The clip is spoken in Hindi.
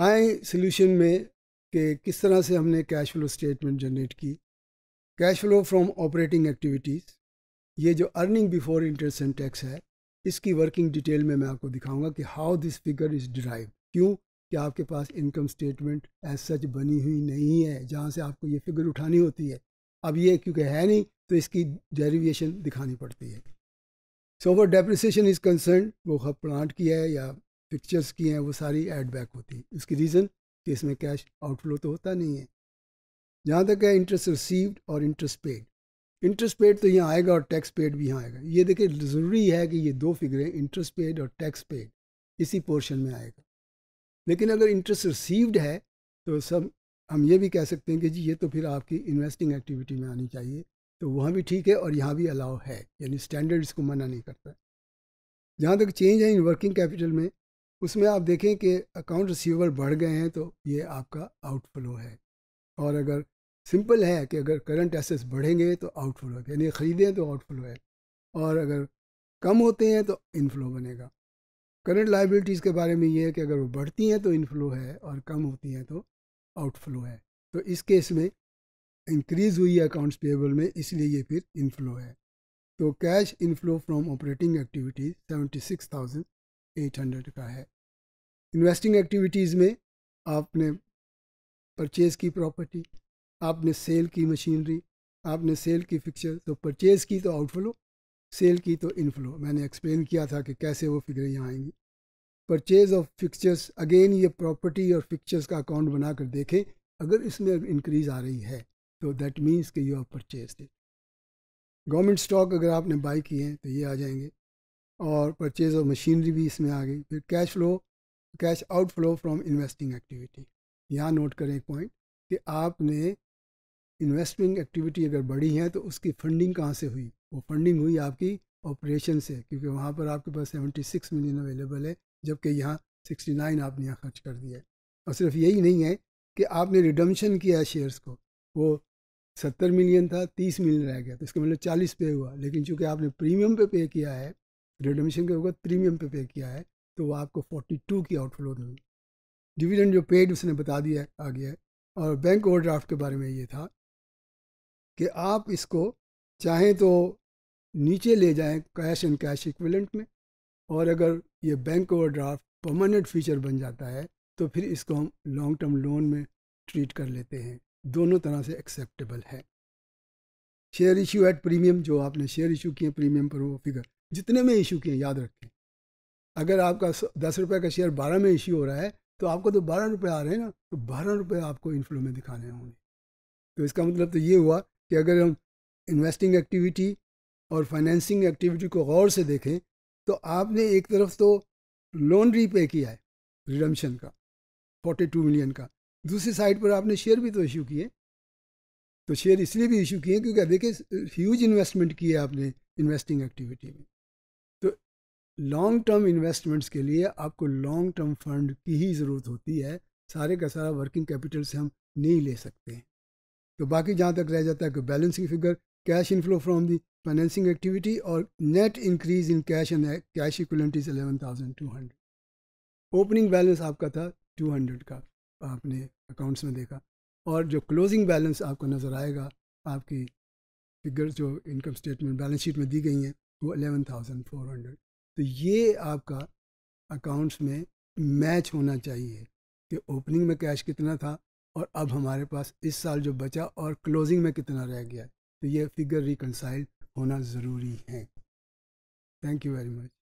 आए सोल्यूशन में कि किस तरह से हमने कैश फ्लो स्टेटमेंट जनरेट की cash flow from operating activities ये जो earning before interest and tax है इसकी वर्किंग डिटेल में मैं आपको दिखाऊंगा कि how this figure is derive क्यों कि आपके पास इनकम स्टेटमेंट एज सच बनी हुई नहीं है जहाँ से आपको ये फिगर उठानी होती है अब ये क्योंकि है नहीं तो इसकी डेरिविएशन दिखानी पड़ती है so over depreciation is concern वो प्लांट की है या पिक्चर्स की हैं वो सारी एड बैक होती है इसकी रीज़न कि इसमें कैश आउटफ्लो तो होता नहीं है जहाँ तक है इंटरेस्ट रिसीव्ड और इंटरेस्ट पेड इंटरेस्ट पेड तो यहाँ आएगा और टैक्स पेड भी यहाँ आएगा ये देखिए ज़रूरी है कि ये दो फिगरें इंटरेस्ट पेड और टैक्स पेड इसी पोर्शन में आएगा लेकिन अगर इंटरेस्ट रिसीव्ड है तो सब हम ये भी कह सकते हैं कि जी ये तो फिर आपकी इन्वेस्टिंग एक्टिविटी में आनी चाहिए तो वहाँ भी ठीक है और यहाँ भी अलाउ है यानी स्टैंडर्ड इसको मना नहीं करता जहाँ तक चेंज है इन वर्किंग कैपिटल में उसमें आप देखें कि अकाउंट रिसीवेबल बढ़ गए हैं तो ये आपका आउटफ्लो है और अगर सिंपल है कि अगर करंट एसेस बढ़ेंगे तो आउटफ्लो है यानी ख़रीदें तो आउटफ्लो है और अगर कम होते हैं तो इनफ्लो बनेगा करंट लाइबिलिटीज़ के बारे में ये है कि अगर वो बढ़ती हैं तो इनफ्लो है और कम होती हैं तो आउटफ्लो है तो इस केस में इंक्रीज़ हुई है अकाउंट्स पेबल में इसलिए ये फिर इनफ्लो है तो cash inflow from operating activities seventy six thousand eight hundred का है इन्वेस्टिंग एक्टिविटीज़ में आपने परचेज़ की प्रॉपर्टी आपने सेल की मशीनरी आपने सेल की फिक्चर तो परचेज़ की तो आउटफ्लो सेल की तो इनफ्लो मैंने एक्सप्लेन किया था कि कैसे वो फिगर यहाँ आएंगी परचेज़ ऑफ फिक्चर्स अगेन ये प्रॉपर्टी और फिक्चर्स का अकाउंट बना कर देखें अगर इसमें इंक्रीज आ रही है तो दैट मीन्स कि you have purchase the government stock अगर आपने बाई किए हैं तो ये आ जाएंगे और परचेज ऑफ मशीनरी भी इसमें आ गई फिर cash flow cash outflow from investing activity यहाँ नोट करें एक पॉइंट कि आपने इन्वेस्टिंग एक्टिविटी अगर बढ़ी है तो उसकी फंडिंग कहाँ से हुई वो फंडिंग हुई आपकी ऑपरेशन से क्योंकि वहाँ पर आपके पास सेवेंटी सिक्स मिलियन अवेलेबल है जबकि यहाँ सिक्सटी नाइन आपने यहाँ खर्च कर दिया है और सिर्फ यही नहीं है कि आपने रिडम्शन किया है शेयर्स को वो सत्तर मिलियन था तीस मिलियन रह गया तो इसका मतलब चालीस पे हुआ लेकिन चूंकि आपने प्रीमियम पे पे किया है रेडोमिशन के होगा प्रीमियम पे पे किया है तो वो आपको 42 की आउटफ्लो देंगे डिविडेंड जो पेड उसने बता दिया आ गया है और बैंक ड्राफ्ट के बारे में ये था कि आप इसको चाहें तो नीचे ले जाएं कैश एंड कैश इक्विलेंट में और अगर ये bank overdraft permanent feature बन जाता है तो फिर इसको हम लॉन्ग टर्म लोन में ट्रीट कर लेते हैं दोनों तरह से एक्सेप्टेबल है शेयर इशू एट प्रीमियम जो आपने शेयर इशू किए प्रीमियम पर वो फिगर जितने में इशू किए याद रखें अगर आपका दस रुपये का शेयर बारह में इशू हो रहा है तो आपको तो बारह रुपये आ रहे हैं ना तो बारह रुपये आपको इनफ्लो में दिखाने होंगे तो इसका मतलब तो ये हुआ कि अगर हम इन्वेस्टिंग एक्टिविटी और फाइनेंसिंग एक्टिविटी को गौर से देखें तो आपने एक तरफ तो लोन रीपे किया है रिडम्शन का फोर्टी टू मिलियन का दूसरी साइड पर आपने शेयर भी तो इशू किए तो शेयर इसलिए भी इशू किए क्योंकि देखिए ह्यूज इन्वेस्टमेंट किए आपने इन्वेस्टिंग एक्टिविटी में लॉन्ग टर्म इन्वेस्टमेंट्स के लिए आपको लॉन्ग टर्म फंड की ही ज़रूरत होती है सारे का सारा वर्किंग कैपिटल से हम नहीं ले सकते हैं तो बाकी जहाँ तक रह जाता है कि बैलेंस की figure cash inflow from the financing activity और net increase in cash and cash equivalent is eleven thousand two hundred opening balance आपका था टू हंड्रेड का आपने अकाउंट्स में देखा और जो क्लोजिंग बैलेंस आपको नज़र आएगा आपकी फिगर जो इनकम स्टेटमेंट बैलेंस शीट में दी गई हैं वो अलेवन थाउजेंड फोर हंड्रेड तो ये आपका अकाउंट्स में मैच होना चाहिए कि ओपनिंग में कैश कितना था और अब हमारे पास इस साल जो बचा और क्लोजिंग में कितना रह गया तो ये फिगर रिकनसाइल होना ज़रूरी है थैंक यू वेरी मच